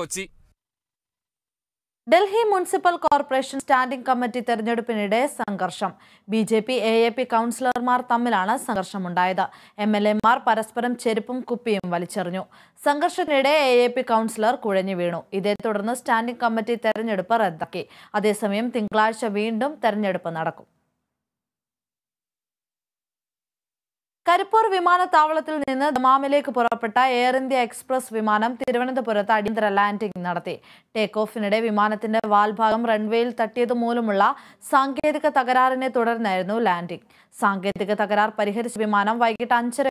Kochi Delhi municipal corporation standing committee തെരഞ്ഞെടുപ്പിനിടെ സംഘർഷം B J P A A P കൗൺസിലർമാർ തമ്മിലാണ് സംഘർഷമുണ്ടായത് എം എൽ എമാർ പരസ്പരം ചെരുപ്പും കുപ്പിയും വലിച്ചെറിഞ്ഞു സംഘർഷത്തിനിടെ എ എ പി കൗൺസിലർ കുഴഞ്ഞു വീണു ഇതേ തുടർന്ന് സ്റ്റാൻഡിംഗ് കമ്മിറ്റി തെരഞ്ഞെടുപ്പ് റദ്ദാക്കി അതേസമയം തിങ്കളാഴ്ച വീണ്ടും തെരഞ്ഞെടുപ്പ് നടക്കും കരിപ്പൂർ വിമാനത്താവളത്തിൽ നിന്ന് ദമാമിലേക്ക് പുറപ്പെട്ട എയർ ഇന്ത്യ എക്സ്പ്രസ് വിമാനം തിരുവനന്തപുരത്ത് അടിയന്തര ലാൻഡിംഗ് നടത്തി ടേക്ക് ഓഫിനിടെ വിമാനത്തിന്റെ വാൽഭാഗം റൺവേയിൽ തട്ടിയത് മൂലമുള്ള സാങ്കേതിക തകരാറിനെ തുടർന്നായിരുന്നു ലാൻഡിംഗ് സാങ്കേതിക തകരാർ പരിഹരിച്ച വിമാനം വൈകിട്ട് അഞ്ചര